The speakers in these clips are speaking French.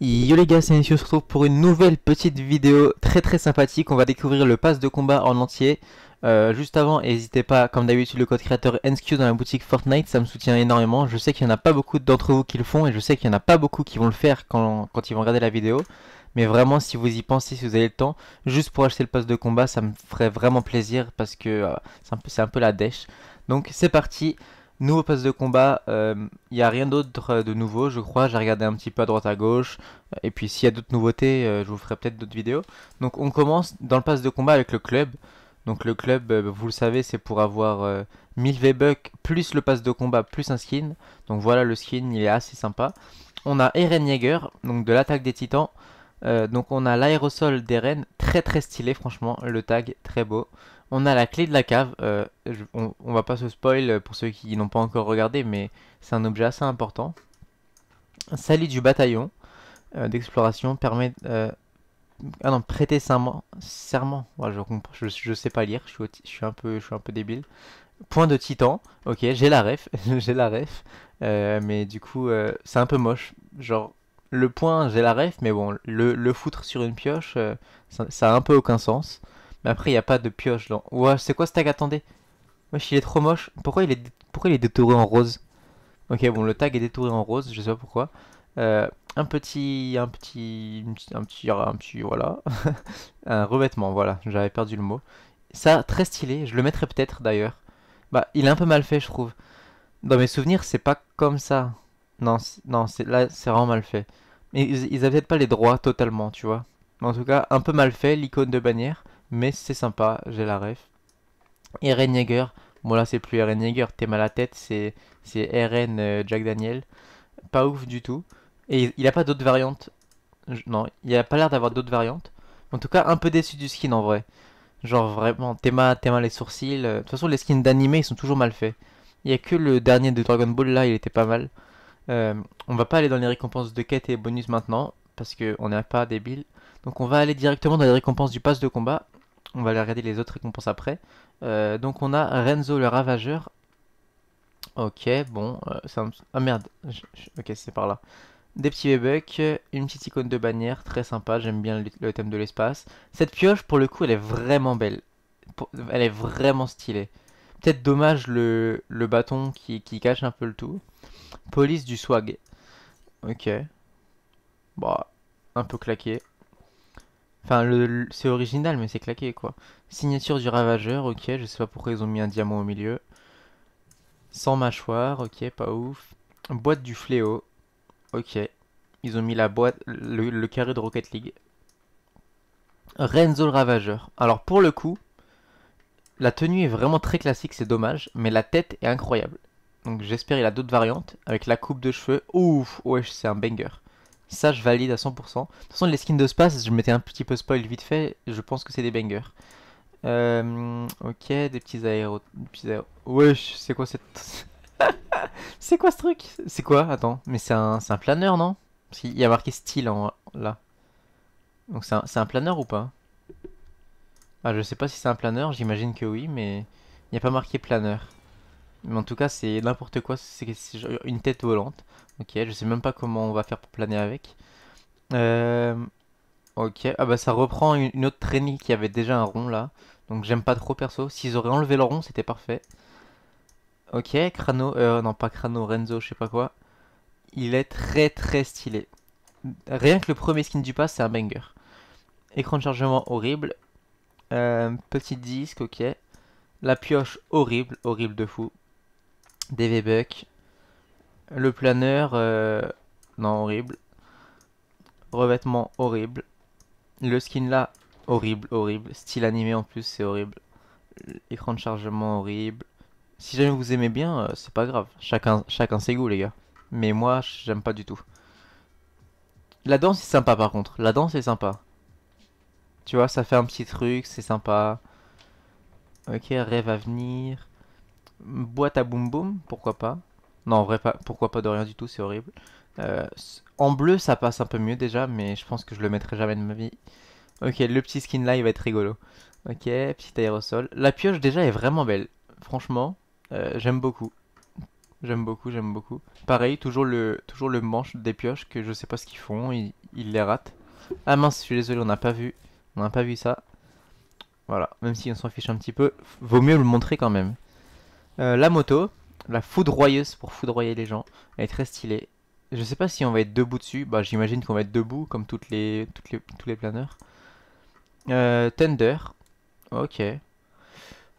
Yo les gars, c'est on se retrouve pour une nouvelle petite vidéo très très sympathique. On va découvrir le pass de combat en entier. Euh, juste avant, n'hésitez pas, comme d'habitude, le code créateur NSQ dans la boutique Fortnite, ça me soutient énormément. Je sais qu'il n'y en a pas beaucoup d'entre vous qui le font et je sais qu'il n'y en a pas beaucoup qui vont le faire quand, ils vont regarder la vidéo. Mais vraiment, si vous y pensez, si vous avez le temps, juste pour acheter le pass de combat, ça me ferait vraiment plaisir parce que euh, c'est un, un, peu la dèche. Donc c'est parti, Nouveau pass de combat, il euh, n'y a rien d'autre euh, de nouveau, je crois. J'ai regardé un petit peu à droite à gauche. Et puis s'il y a d'autres nouveautés, euh, je vous ferai peut-être d'autres vidéos. Donc on commence dans le pass de combat avec le club. Donc le club, bah, vous le savez, c'est pour avoir 1000 V-Bucks plus le pass de combat plus un skin. Donc voilà, le skin, il est assez sympa. On a Eren Jaeger, donc de l'attaque des titans. Euh, donc on a l'aérosol des rennes, très très stylé franchement, le tag très beau. On a la clé de la cave, euh, on, va pas se spoil pour ceux qui n'ont pas encore regardé, mais c'est un objet assez important. Salut du bataillon euh, d'exploration permet... ah non, prêter serment. serment. je, comprends. je, sais pas lire, je suis, je suis, un peu, je suis un peu débile. Point de titan, ok, j'ai la ref, j'ai la ref, mais du coup c'est un peu moche, genre le point, j'ai la ref, mais bon, le, foutre sur une pioche, euh, ça, a un peu aucun sens. Mais après, il n'y a pas de pioche dans. Ouah, c'est quoi ce tag Attendez. Wesh, il est trop moche. Pourquoi il est, détouré en rose Ok, bon, le tag est détouré en rose, je sais pas pourquoi. Euh, un petit, un petit, un petit, un petit, voilà, un revêtement, voilà, j'avais perdu le mot. Ça, très stylé, je le mettrais peut-être d'ailleurs. Bah, il est un peu mal fait, je trouve. Dans mes souvenirs, c'est pas comme ça. Non, non, là, c'est vraiment mal fait ils, avaient peut-être pas les droits totalement, tu vois. en tout cas, un peu mal fait l'icône de bannière, mais c'est sympa, j'ai la ref. Eren bon là c'est plus Eren Yeager, t'es la tête, c'est Eren euh, Jack Daniel. Pas ouf du tout. Et il a pas d'autres variantes. non, il a pas l'air d'avoir d'autres variantes. En tout cas, un peu déçu du skin en vrai. Genre vraiment, Théma, Théma les sourcils. Euh. De toute façon, les skins d'animé, ils sont toujours mal faits. Il y a que le dernier de Dragon Ball là, il était pas mal. Euh, on va pas aller dans les récompenses de quête et bonus maintenant, parce qu'on n'est pas débile. Donc on va aller directement dans les récompenses du pass de combat. On va aller regarder les autres récompenses après. Euh, donc on a Renzo le Ravageur. Ok, bon, euh, Ah merde, ok c'est par là. Des petits v une petite icône de bannière, très sympa, j'aime bien le, thème de l'espace. Cette pioche, pour le coup, elle est vraiment belle. Elle est vraiment stylée. Peut-être dommage le, le bâton qui, qui cache un peu le tout. Police du swag. Ok. Bah, un peu claqué. Enfin, c'est original, mais c'est claqué, quoi. Signature du ravageur, ok. Je sais pas pourquoi ils ont mis un diamant au milieu. Sans mâchoire, ok, pas ouf. Boîte du fléau, ok. Ils ont mis la boîte, le, le carré de Rocket League. Renzo le ravageur. Alors, pour le coup, la tenue est vraiment très classique, c'est dommage, mais la tête est incroyable. Donc j'espère il a d'autres variantes. Avec la coupe de cheveux. Ouf, ouais, c'est un banger. Ça, je valide à 100%. De toute façon, les skins de Space, je mettais un petit peu spoil vite fait. Je pense que c'est des bangers. Euh, ok, des petits aéros. Aéro... Wesh, c'est quoi cette. c'est quoi ce truc C'est quoi Attends, mais c'est un, planeur, non Parce y a marqué style en, là. Donc c'est un, un planeur ou pas ah, je sais pas si c'est un planeur, j'imagine que oui, mais il n'y a pas marqué planeur. Mais en tout cas, c'est n'importe quoi. C'est une tête volante. Ok, je sais même pas comment on va faire pour planer avec. Euh, ok, ah bah ça reprend une autre traînée qui avait déjà un rond là. Donc j'aime pas trop perso. S'ils auraient enlevé le rond, c'était parfait. Ok, Crano, euh, non pas Crano, Renzo, je sais pas quoi. Il est très très stylé. Rien que le premier skin du pass, c'est un banger. Écran de chargement horrible. Euh, petit disque, ok. La pioche horrible, horrible de fou. Des Le planeur, euh, non, horrible. Revêtement, horrible. Le skin là, horrible, horrible. Style animé en plus, c'est horrible. Écran de chargement, horrible. Si jamais vous aimez bien, euh, c'est pas grave. Chacun, chacun ses goûts, les gars. Mais moi, j'aime pas du tout. La danse est sympa par contre. La danse est sympa. Tu vois, ça fait un petit truc, c'est sympa. Ok, rêve à venir boîte à boum boum, pourquoi pas. Non, en vrai, pas, pourquoi pas de rien du tout, c'est horrible. Euh, en bleu, ça passe un peu mieux déjà, mais je pense que je le mettrai jamais de ma vie. Ok, le petit skin là, il va être rigolo. Ok, petit aérosol. La pioche déjà est vraiment belle. Franchement, euh, j'aime beaucoup. J'aime beaucoup, j'aime beaucoup. Pareil, toujours le, toujours le manche des pioches que je sais pas ce qu'ils font, ils, les ratent. Ah mince, je suis désolé, on n'a pas vu. On n'a pas vu ça. Voilà, même si on s'en fiche un petit peu, vaut mieux le montrer quand même. Euh, la moto, la foudroyeuse pour foudroyer les gens. Elle est très stylée. Je sais pas si on va être debout dessus. Bah, j'imagine qu'on va être debout comme toutes les, toutes tous les planeurs. Euh, Tender. Ok.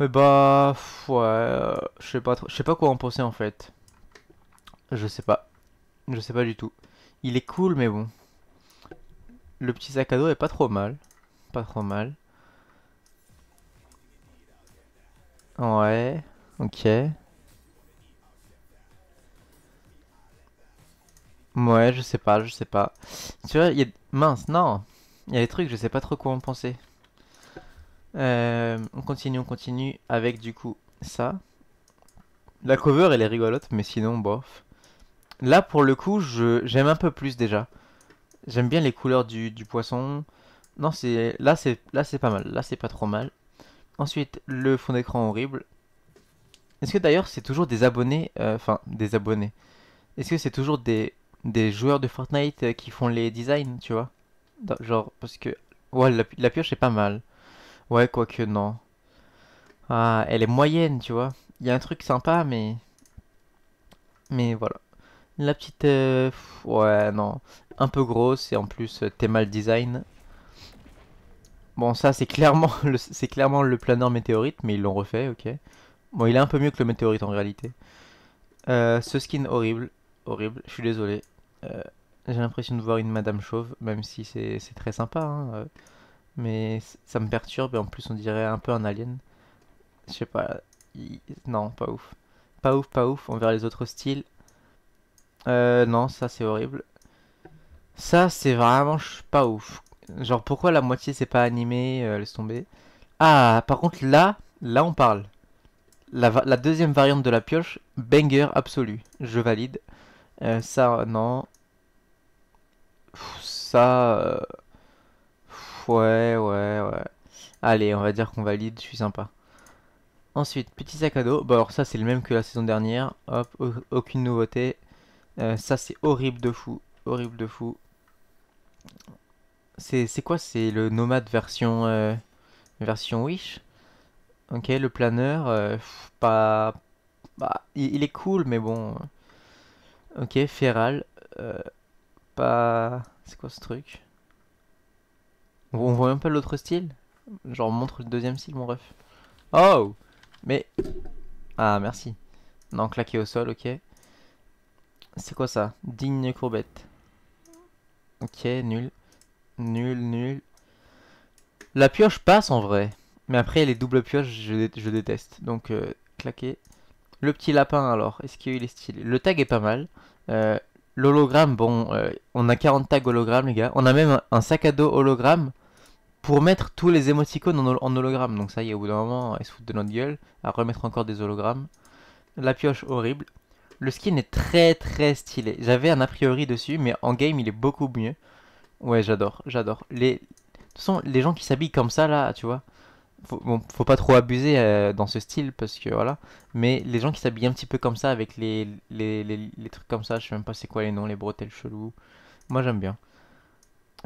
Mais bah, ouais, je sais pas Je sais pas quoi en penser en fait. Je sais pas. Je sais pas du tout. Il est cool, mais bon. Le petit sac à dos est pas trop mal. Pas trop mal. Ouais. Ok. Ouais, je sais pas, je sais pas. Tu vois, il y a... Mince, non Il y a des trucs, je sais pas trop quoi en penser. Euh, on continue, on continue avec du coup ça. La cover, elle est rigolote, mais sinon, bof. Là, pour le coup, j'aime un peu plus déjà. J'aime bien les couleurs du, du poisson. Non, c'est là, c'est pas mal. Là, c'est pas trop mal. Ensuite, le fond d'écran horrible. Est-ce que d'ailleurs c'est toujours des abonnés, euh, enfin des abonnés Est-ce que c'est toujours des, des joueurs de Fortnite euh, qui font les designs, tu vois Genre, parce que. Ouais, la, pioche est pas mal. Ouais, quoique non. Ah, elle est moyenne, tu vois. Il y a un truc sympa, mais. Mais voilà. La petite. Euh, ouais, non. Un peu grosse et en plus, t'es mal design. Bon, ça, c'est clairement, le... clairement le planeur météorite, mais ils l'ont refait, ok. Bon, il est un peu mieux que le météorite en réalité. Euh, ce skin horrible, horrible, je suis désolé. Euh, j'ai l'impression de voir une madame chauve, même si c'est très sympa. Hein, euh, mais ça me perturbe et en plus on dirait un peu un alien. Je sais pas, non, pas ouf. Pas ouf, pas ouf, on verra les autres styles. non, ça c'est horrible. Ça c'est vraiment pas ouf. Genre pourquoi la moitié c'est pas animé, laisse tomber. Ah, par contre là, là on parle la, deuxième variante de la pioche, banger absolu. Je valide. Euh, ça, non. Ça. Euh, ouais, ouais, ouais. Allez, on va dire qu'on valide, je suis sympa. Ensuite, petit sac à dos. Bon bah, alors, ça, c'est le même que la saison dernière. Hop, aucune nouveauté. Euh, ça, c'est horrible de fou. Horrible de fou. C'est quoi C'est le nomade version. version Wish Ok, le planeur, euh, pas... Bah, il, est cool, mais bon... Euh, ok, Feral, euh, pas... C'est quoi ce truc On voit un peu l'autre style Genre, montre le deuxième style, mon ref. Oh Mais... Ah, merci. Non, claqué au sol, ok. C'est quoi ça Digne courbette. Ok, nul. Nul, nul. La pioche passe en vrai. Mais après, les doubles pioches, je, déteste. Donc, euh, claquer. Le petit lapin, alors, est-ce qu'il est stylé Le tag est pas mal. Euh, l'hologramme, bon, euh, on a 40 tags hologrammes, les gars. On a même un sac à dos hologramme pour mettre tous les émoticônes en, hologramme. Donc, ça y est, au bout d'un moment, ils se foutent de notre gueule à remettre encore des hologrammes. La pioche, horrible. Le skin est très très stylé. J'avais un a priori dessus, mais en game, il est beaucoup mieux. Ouais, j'adore, j'adore. Les... De toute façon, les gens qui s'habillent comme ça, là, tu vois, faut, pas trop abuser euh, dans ce style parce que voilà. Mais les gens qui s'habillent un petit peu comme ça avec les, les, les, trucs comme ça, je sais même pas c'est quoi les noms, les bretelles chelous. Moi j'aime bien.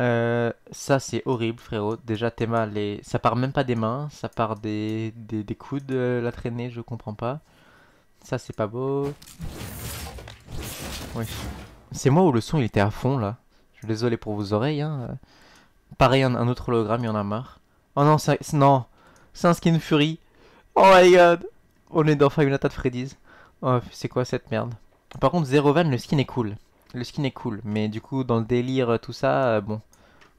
Euh, ça c'est horrible frérot. Déjà mal les... ça part même pas des mains, ça part des, des, des coudes, euh, la traînée, je comprends pas. Ça c'est pas beau. C'est moi où le son il était à fond là. Je suis désolé pour vos oreilles. Hein. Pareil, un, un autre hologramme, il y en a marre. Oh non, ça... non, c'est un skin Fury. Oh my god. On est dans Five Freddy's. Oh, c'est quoi cette merde Par contre, Zero Van, le skin est cool. Le skin est cool. Mais du coup, dans le délire, euh, tout ça, euh, bon.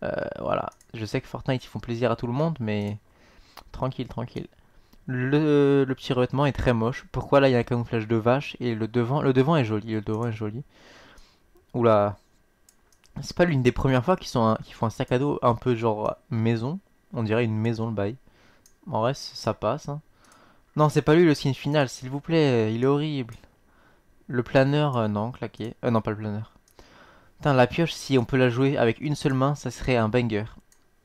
Euh, voilà. Je sais que Fortnite, ils font plaisir à tout le monde, mais... Tranquille, tranquille. Le, petit revêtement est très moche. Pourquoi là, il y a un camouflage de vache et le devant, le devant est joli. Le devant est joli. Oula. C'est pas l'une des premières fois qu'ils font un sac à dos un peu genre maison. On dirait une maison le bail. En vrai, ça passe. Hein. Non, c'est pas lui le skin final, s'il vous plaît. Euh, il est horrible. Le planeur, euh, non, claqué. Euh, non, pas le planeur. Putain, la pioche, si on peut la jouer avec une seule main, ça serait un banger.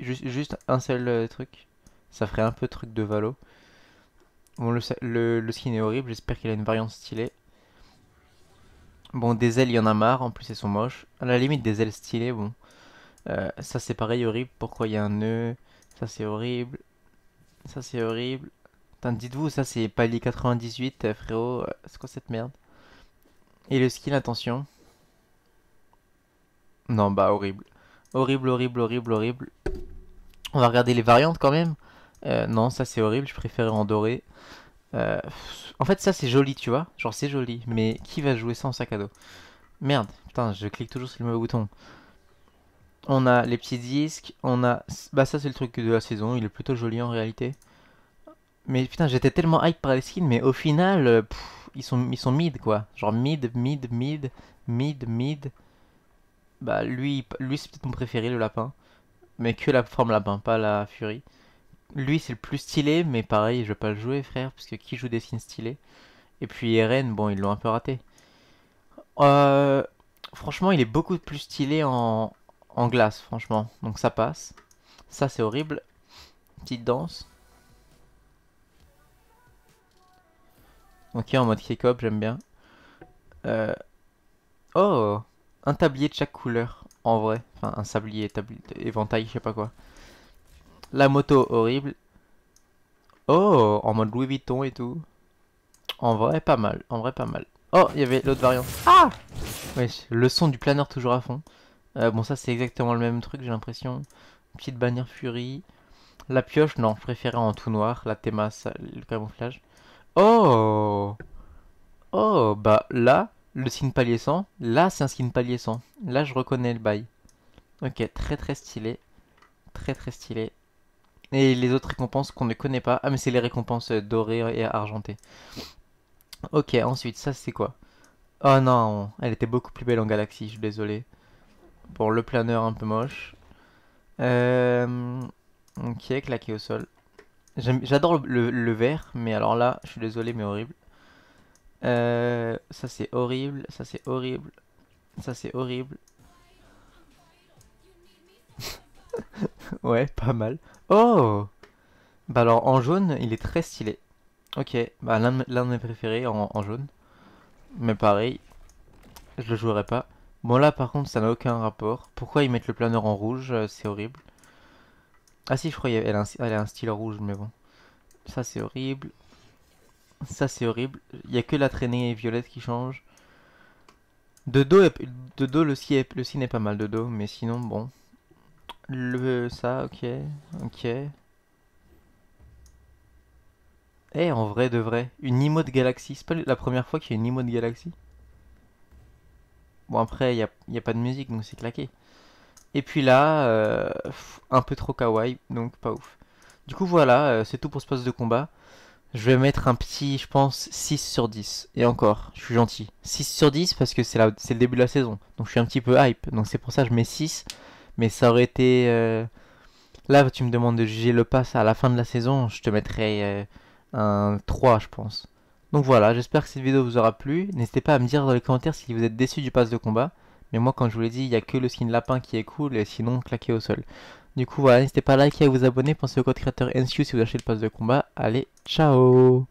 Juste, un seul truc. Ça ferait un peu truc de Valo. Bon, le, le skin est horrible. J'espère qu'il a une variante stylée. Bon, des ailes, il y en a marre. En plus, elles sont moches. À la limite, des ailes stylées, bon. ça, c'est pareil, horrible. Pourquoi il y a un nœud Ça, c'est horrible. Ça c'est horrible. dites-vous, ça c'est palier 98, euh, frérot. Euh, c'est quoi cette merde Et le skin attention. Non, bah horrible. Horrible, horrible, horrible, horrible. On va regarder les variantes quand même. Euh, non, ça c'est horrible, je préfère en doré. en fait, ça c'est joli, tu vois. Genre, c'est joli. Mais qui va jouer ça en sac à dos Merde, putain, je clique toujours sur le mauvais bouton. On a les petits disques, on a... Bah ça c'est le truc de la saison, il est plutôt joli en réalité. Mais putain, j'étais tellement hype par les skins, mais au final, euh, ils, sont, ils sont mid quoi. Genre mid, mid, mid, mid, mid. Bah lui, lui c'est peut-être mon préféré, le lapin. Mais que la forme lapin, pas la furie. Lui c'est le plus stylé, mais pareil, je vais pas le jouer frère, parce que qui joue des skins stylés Et puis Eren, bon, ils l'ont un peu raté. Euh, franchement, il est beaucoup plus stylé en, en glace, franchement. Donc ça passe. Ça, c'est horrible. Petite danse. Ok, en mode kick-up, j'aime bien. Euh, oh Un tablier de chaque couleur, en vrai. Enfin, un sablier, tablier, éventail, je sais pas quoi. La moto, horrible. Oh En mode Louis Vuitton et tout. En vrai, pas mal. En vrai, pas mal. Oh, il y avait l'autre variante. Ah le son du planeur toujours à fond. Euh, bon, ça c'est exactement le même truc, j'ai l'impression. Petite bannière furie La pioche, non, je en tout noir. La théma, le camouflage. Oh Oh, bah là, le skin palier Là, c'est un skin palier Là, je reconnais le bail. Ok, très très stylé. Très très stylé. Et les autres récompenses qu'on ne connaît pas. Ah, mais c'est les récompenses euh, dorées et argentées. Ok, ensuite, ça c'est quoi Oh non, elle était beaucoup plus belle en galaxie, je suis désolé. Pour le planeur un peu moche. Euh, ok, claqué au sol. J'adore le, vert, mais alors là, je suis désolé, mais horrible. Euh, ça c'est horrible, ça c'est horrible, ça c'est horrible. ouais, pas mal. Oh Bah alors en jaune, il est très stylé. Ok, bah l'un de mes préférés en, en jaune. Mais pareil, je le jouerai pas. Bon là par contre ça n'a aucun rapport. Pourquoi ils mettent le planeur en rouge euh, C'est horrible. Ah si je croyais elle a, un, style rouge mais bon. Ça c'est horrible. Ça c'est horrible. Il n'y a que la traînée violette qui change. De dos, de dos le ciel le ciel n'est pas mal de dos mais sinon bon. Le ça ok ok. Eh en vrai de vrai une Nimo de galaxie. C'est pas la première fois qu'il y a une Nimo de galaxie. Bon, après, il n'y a, pas de musique, donc c'est claqué. Et puis là, euh, un peu trop kawaii, donc pas ouf. Du coup, voilà, euh, c'est tout pour ce poste de combat. Je vais mettre un petit, je pense, 6 sur 10. Et encore, je suis gentil. 6 sur 10 parce que c'est le début de la saison. Donc je suis un petit peu hype. Donc c'est pour ça que je mets 6. Mais ça aurait été... Euh, là, tu me demandes de juger le pass à la fin de la saison. Je te mettrais un 3, je pense. Donc voilà, j'espère que cette vidéo vous aura plu. N'hésitez pas à me dire dans les commentaires si vous êtes déçu du pass de combat. Mais moi, quand je vous l'ai dit, il n'y a que le skin lapin qui est cool et sinon, claquer au sol. Du coup, voilà, n'hésitez pas à liker et à vous abonner. Pensez au code créateur NSU si vous achetez le pass de combat. Allez, ciao